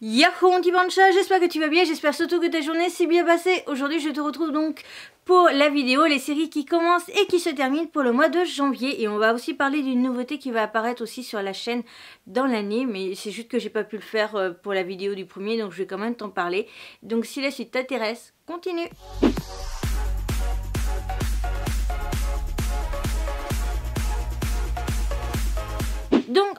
Yahoo Antipancha, j'espère que tu vas bien, j'espère surtout que ta journée s'est bien passée. Aujourd'hui je te retrouve donc pour la vidéo, les séries qui commencent et qui se terminent pour le mois de janvier. Et on va aussi parler d'une nouveauté qui va apparaître aussi sur la chaîne dans l'année. Mais c'est juste que j'ai pas pu le faire euh, pour la vidéo du premier, donc je vais quand même t'en parler. Donc si la suite t'intéresse, continue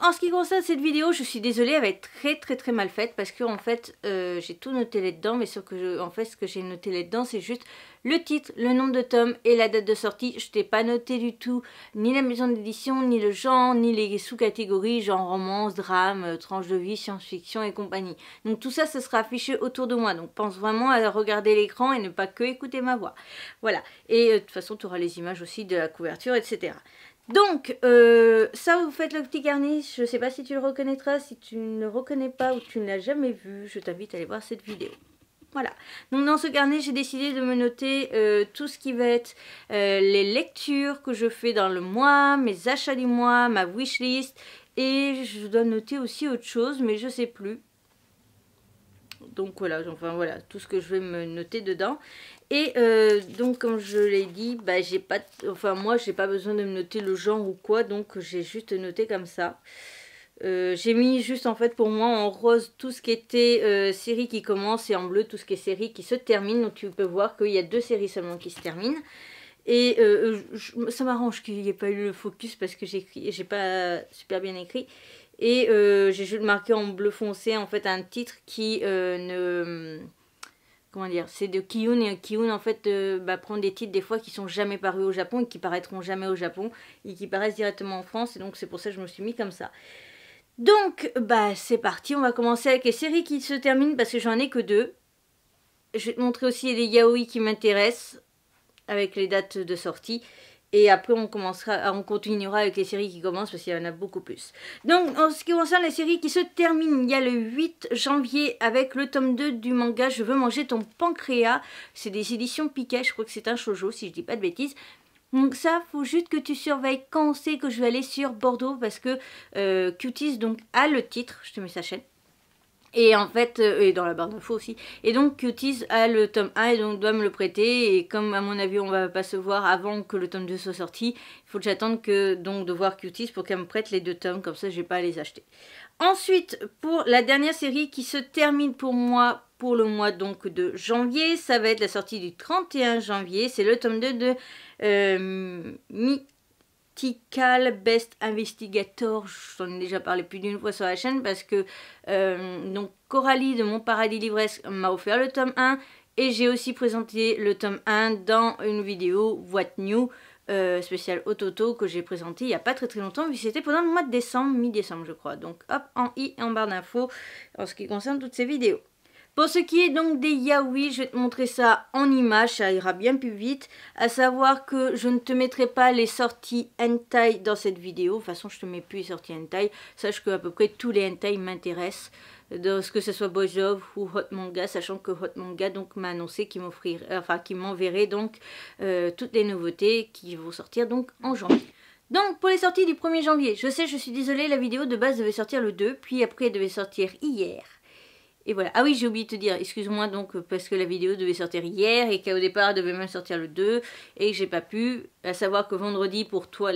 en ce qui concerne cette vidéo, je suis désolée, elle va être très très très mal faite parce que en fait, euh, j'ai tout noté là-dedans, mais que en fait, ce que j'ai noté là-dedans, c'est juste le titre, le nom de tomes et la date de sortie. Je t'ai pas noté du tout ni la maison d'édition, ni le genre, ni les sous-catégories, genre romance, drame, euh, tranche de vie, science-fiction et compagnie. Donc tout ça, ce sera affiché autour de moi. Donc pense vraiment à regarder l'écran et ne pas que écouter ma voix. Voilà. Et euh, de toute façon, tu auras les images aussi de la couverture, etc. Donc, euh, ça, vous faites le petit carnet, Je ne sais pas si tu le reconnaîtras. Si tu ne le reconnais pas ou tu ne l'as jamais vu, je t'invite à aller voir cette vidéo. Voilà. Donc dans ce carnet, j'ai décidé de me noter euh, tout ce qui va être euh, les lectures que je fais dans le mois, mes achats du mois, ma wishlist. Et je dois noter aussi autre chose, mais je ne sais plus donc voilà, enfin voilà, tout ce que je vais me noter dedans. Et euh, donc comme je l'ai dit, bah, j'ai pas, enfin moi j'ai pas besoin de me noter le genre ou quoi, donc j'ai juste noté comme ça. Euh, j'ai mis juste en fait pour moi en rose tout ce qui était euh, série qui commence et en bleu tout ce qui est série qui se termine. Donc tu peux voir qu'il y a deux séries seulement qui se terminent. Et ça m'arrange qu'il n'y ait pas eu le focus parce que j'ai pas super bien écrit. Et euh, j'ai juste marqué en bleu foncé en fait un titre qui euh, ne... Comment dire C'est de Kiyun. Et Kiyun en fait euh, bah, prend des titres des fois qui sont jamais parus au Japon et qui paraîtront jamais au Japon et qui paraissent directement en France. Et donc c'est pour ça que je me suis mis comme ça. Donc bah c'est parti, on va commencer avec les séries qui se terminent parce que j'en ai que deux. Je vais te montrer aussi les yaoi qui m'intéressent avec les dates de sortie. Et après, on, commencera, on continuera avec les séries qui commencent parce qu'il y en a beaucoup plus. Donc, en ce qui concerne les séries qui se terminent, il y a le 8 janvier avec le tome 2 du manga Je veux manger ton pancréas. C'est des éditions Piquet, je crois que c'est un shoujo si je dis pas de bêtises. Donc ça, faut juste que tu surveilles quand c'est que je vais aller sur Bordeaux parce que euh, Cuties donc a le titre, je te mets sa chaîne, et en fait, euh, et dans la barre d'infos aussi. Et donc Cuties a le tome 1 et donc doit me le prêter. Et comme à mon avis on ne va pas se voir avant que le tome 2 soit sorti, il faut que j'attende que donc de voir Cuties pour qu'elle me prête les deux tomes, comme ça je j'ai pas à les acheter. Ensuite, pour la dernière série qui se termine pour moi pour le mois donc de janvier, ça va être la sortie du 31 janvier, c'est le tome 2 de euh, Mi Best Investigator, j'en ai déjà parlé plus d'une fois sur la chaîne parce que euh, donc Coralie de Mon Paradis Livresque m'a offert le tome 1 et j'ai aussi présenté le tome 1 dans une vidéo What New euh, spéciale toto que j'ai présenté il n'y a pas très très longtemps, mais c'était pendant le mois de décembre, mi-décembre je crois. Donc hop, en i et en barre d'infos en ce qui concerne toutes ces vidéos. Pour ce qui est donc des yaoi, je vais te montrer ça en image, ça ira bien plus vite. À savoir que je ne te mettrai pas les sorties hentai dans cette vidéo. De toute façon, je ne te mets plus les sorties hentai. Sache que à peu près tous les hentai m'intéressent. Que ce soit Bojov ou Hot Manga, sachant que Hot Manga donc m'a annoncé qu'il euh, enfin qu'il m'enverrait donc euh, toutes les nouveautés qui vont sortir donc en janvier. Donc pour les sorties du 1er janvier, je sais, je suis désolée, la vidéo de base devait sortir le 2, puis après elle devait sortir hier. Et voilà. Ah oui, j'ai oublié de te dire, excuse-moi donc, euh, parce que la vidéo devait sortir hier et qu'au départ, elle devait même sortir le 2 et j'ai pas pu, à savoir que vendredi, pour toi,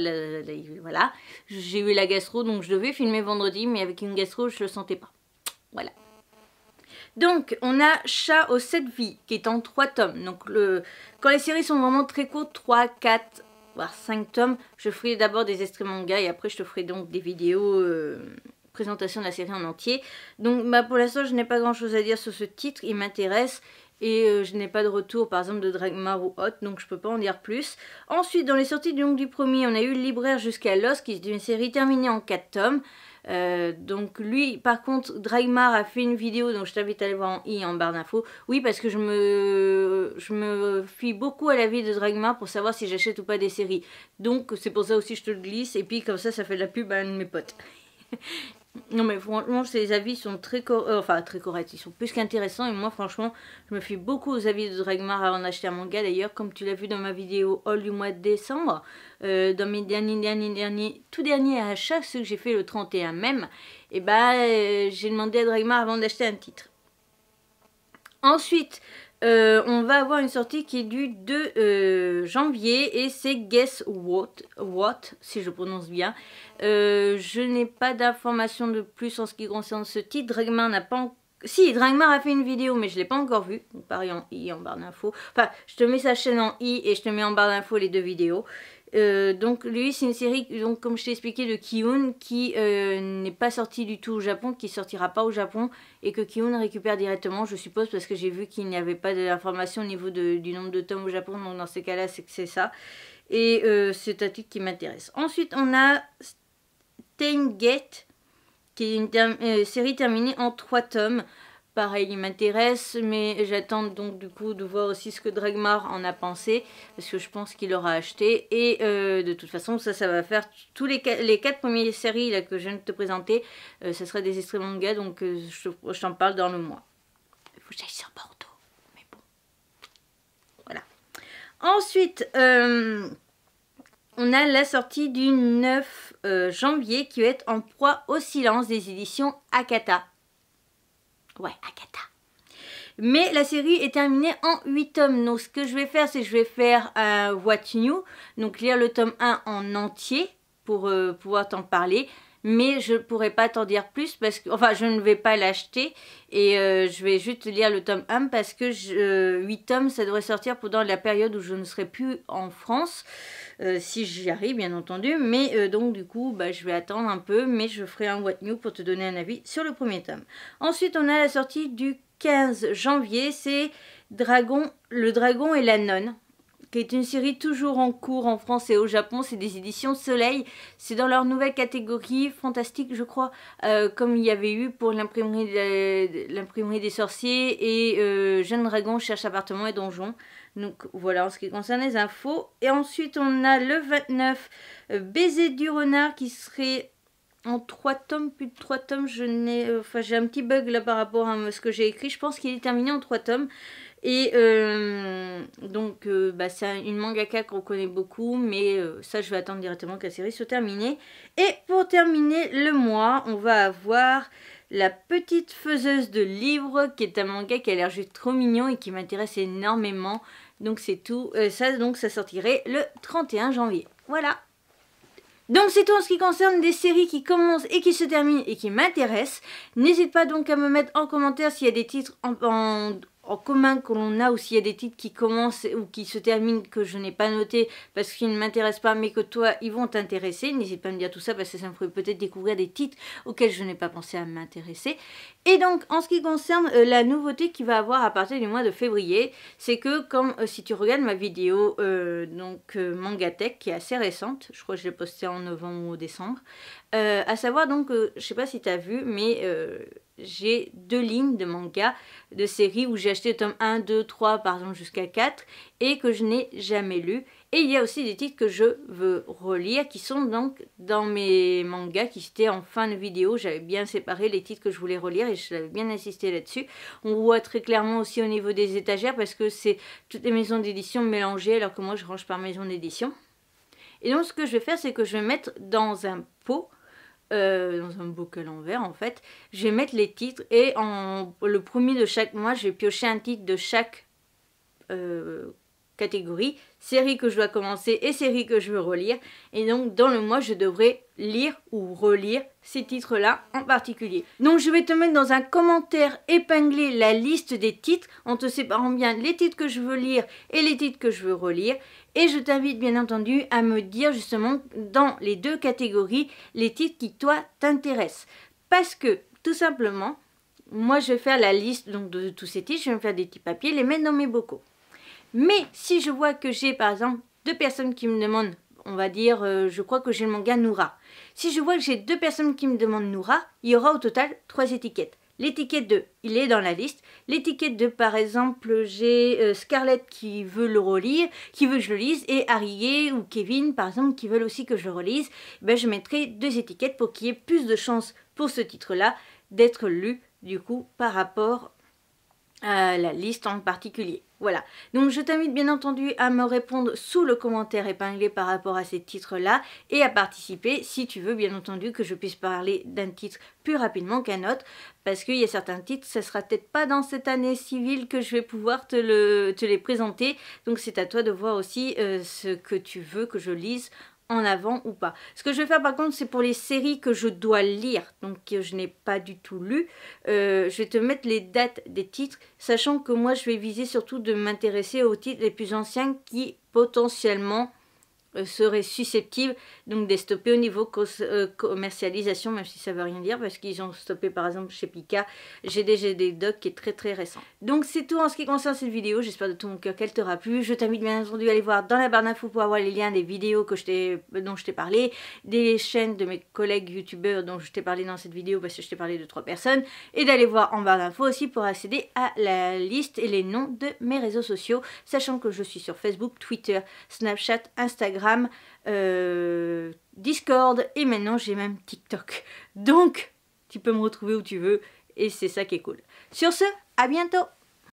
voilà, j'ai eu la gastro, donc je devais filmer vendredi, mais avec une gastro, je le sentais pas. Voilà. Donc, on a Chat aux 7 vies, qui est en 3 tomes. Donc, le... quand les séries sont vraiment très courtes, 3, 4, voire 5 tomes, je ferai d'abord des extraits manga et après, je te ferai donc des vidéos... Euh, présentation de la série en entier. Donc bah, pour l'instant, je n'ai pas grand-chose à dire sur ce titre, il m'intéresse. Et euh, je n'ai pas de retour par exemple de Dragmar ou Hot, donc je peux pas en dire plus. Ensuite, dans les sorties du long du premier, on a eu le libraire jusqu'à Lost, qui est une série terminée en 4 tomes. Euh, donc lui, par contre, Dragmar a fait une vidéo, donc je t'invite à aller voir en i en barre d'infos. Oui, parce que je me, je me fie beaucoup à la vie de Dragmar pour savoir si j'achète ou pas des séries. Donc c'est pour ça aussi que je te le glisse, et puis comme ça, ça fait de la pub à un de mes potes. Non mais franchement, ces avis sont très, euh, enfin, très corrects, ils sont plus qu'intéressants et moi franchement, je me fie beaucoup aux avis de Dragmar avant d'acheter un manga d'ailleurs, comme tu l'as vu dans ma vidéo haul du mois de décembre, euh, dans mes derniers, derniers, derniers, tout derniers achats, ceux que j'ai fait le 31 même, et eh ben euh, j'ai demandé à Dragmar avant d'acheter un titre. Ensuite, euh, on va avoir une sortie qui est du 2 euh, janvier et c'est Guess What, What, si je prononce bien. Euh, je n'ai pas d'informations de plus en ce qui concerne ce titre. Dragman n'a pas si, Dragmar a fait une vidéo, mais je ne l'ai pas encore vue. Pareil en i, en barre d'infos. Enfin, je te mets sa chaîne en i et je te mets en barre d'infos les deux vidéos. Euh, donc lui c'est une série donc comme je t'ai expliqué de Kiun qui euh, n'est pas sortie du tout au Japon, qui sortira pas au Japon et que Kiun récupère directement je suppose parce que j'ai vu qu'il n'y avait pas d'information au niveau du nombre de tomes au Japon donc dans ces cas là c'est que c'est ça et euh, c'est un titre qui m'intéresse. Ensuite on a Tengate, qui est une série terminée en 3 tomes pareil, il m'intéresse, mais j'attends donc du coup de voir aussi ce que Dragmar en a pensé, parce que je pense qu'il aura acheté, et euh, de toute façon, ça, ça va faire tous les, les quatre premières séries que je viens de te présenter, ce euh, ça sera des extraits manga, donc euh, je, t'en parle dans le mois. Il faut que j'aille sur Bordeaux, mais bon. Voilà. Ensuite, on a la sortie du 9 janvier qui va être En proie au silence des éditions Akata. Ouais, Agatha. Mais la série est terminée en 8 tomes. Donc ce que je vais faire, c'est je vais faire un euh, What New. Donc lire le tome 1 en entier pour euh, pouvoir t'en parler mais je ne pourrais pas t'en dire plus parce que, enfin, je ne vais pas l'acheter et euh, je vais juste lire le tome 1 parce que 8 euh, tomes, ça devrait sortir pendant la période où je ne serai plus en France, euh, si j'y arrive, bien entendu. Mais donc, du coup, bah, je vais attendre un peu, mais je ferai un What New pour te donner un avis sur le premier tome. Ensuite, on a la sortie du 15 janvier, c'est Dragon, le dragon et la nonne qui est une série toujours en cours en France et au Japon. C'est des éditions Soleil. C'est dans leur nouvelle catégorie fantastique, je crois, euh, comme il y avait eu pour l'imprimerie des sorciers et euh, Jeune Dragon cherche appartement et donjon. Donc voilà en ce qui concerne les infos. Et ensuite on a le 29 euh, Baiser du renard qui serait en trois tomes, plus de trois tomes. Je n'ai, enfin j'ai un petit bug là par rapport à ce que j'ai écrit. Je pense qu'il est terminé en trois tomes. Et euh, donc, euh, bah, c'est une mangaka qu'on connaît beaucoup, mais euh, ça, je vais attendre directement que la série soit terminée. Et pour terminer le mois, on va avoir La Petite Faiseuse de Livres, qui est un manga qui a l'air juste trop mignon et qui m'intéresse énormément. Donc, c'est tout. ça, donc, ça sortirait le 31 janvier. Voilà. Donc c'est tout en ce qui concerne des séries qui commencent et qui se terminent et qui m'intéressent. N'hésite pas donc à me mettre en commentaire s'il y a des titres en, en commun que l'on a, aussi s'il y a des titres qui commencent ou qui se terminent que je n'ai pas noté parce qu'ils ne m'intéressent pas, mais que toi, ils vont t'intéresser, n'hésite pas à me dire tout ça parce que ça me ferait peut-être découvrir des titres auxquels je n'ai pas pensé à m'intéresser. Et donc, en ce qui concerne euh, la nouveauté qui va avoir à partir du mois de février, c'est que, comme euh, si tu regardes ma vidéo, euh, donc Mangatech qui est assez récente, je crois que je l'ai postée en novembre ou décembre, à savoir donc, je sais pas si tu as vu, mais j'ai deux lignes de manga, de séries où j'ai acheté le tome 1, 2, 3, par exemple jusqu'à 4 et que je n'ai jamais lu. Et il y a aussi des titres que je veux relire qui sont donc dans mes mangas qui étaient en fin de vidéo. J'avais bien séparé les titres que je voulais relire et je l'avais bien insisté là-dessus. On voit très clairement aussi au niveau des étagères parce que c'est toutes les maisons d'édition mélangées alors que moi je range par maison d'édition. Et donc ce que je vais faire c'est que je vais mettre dans un pot euh, dans un book en l'envers en fait, je vais mettre les titres et en, le premier de chaque mois, je vais piocher un titre de chaque euh, catégories, séries que je dois commencer et séries que je veux relire. Et donc dans le mois, je devrais lire ou relire ces titres-là en particulier. Donc je vais te mettre dans un commentaire épinglé la liste des titres en te séparant bien les titres que je veux lire et les titres que je veux relire. Et je t'invite bien entendu à me dire justement dans les deux catégories les titres qui toi t'intéressent. Parce que tout simplement, moi je vais faire la liste donc, de, tous ces titres, je vais me faire des petits papiers, les mettre dans mes bocaux. Mais si je vois que j'ai par exemple deux personnes qui me demandent, on va dire, euh, je crois que j'ai le manga Noura. Si je vois que j'ai deux personnes qui me demandent Noura, il y aura au total trois étiquettes. L'étiquette de, il est dans la liste. L'étiquette de, par exemple, j'ai euh, Scarlett qui veut le relire, qui veut que je le lise, et Harry ou Kevin, par exemple, qui veulent aussi que je le relise. Ben, je mettrai deux étiquettes pour qu'il y ait plus de chances pour ce titre-là d'être lu, du coup, par rapport à la liste en particulier. Voilà. Donc je t'invite bien entendu à me répondre sous le commentaire épinglé par rapport à ces titres-là et à participer si tu veux bien entendu que je puisse parler d'un titre plus rapidement qu'un autre parce qu'il y a certains titres, ça sera peut-être pas dans cette année civile que je vais pouvoir te, les présenter. Donc c'est à toi de voir aussi euh, ce que tu veux que je lise en avant ou pas. Ce que je vais faire par contre, c'est pour les séries que je dois lire, donc que je n'ai pas du tout lu. Euh, je vais te mettre les dates des titres, sachant que moi je vais viser surtout de m'intéresser aux titres les plus anciens qui potentiellement euh, seraient susceptibles donc d'être stoppés au niveau euh, commercialisation, même si ça ne veut rien dire, parce qu'ils ont stoppé par exemple chez Pika, des docs qui est très très récent. Donc c'est tout en ce qui concerne cette vidéo, j'espère de tout mon cœur qu'elle t'aura plu. Je t'invite bien entendu à aller voir dans la barre d'infos pour avoir les liens des vidéos que je dont je t'ai parlé, des chaînes de mes collègues youtubeurs dont je t'ai parlé dans cette vidéo parce que je t'ai parlé de trois personnes, et d'aller voir en barre d'infos aussi pour accéder à la liste et les noms de mes réseaux sociaux, sachant que je suis sur Facebook, Twitter, Snapchat, Instagram, euh, Discord et maintenant j'ai même TikTok. Donc, tu peux me retrouver où tu veux et c'est ça qui est cool. Sur ce, à bientôt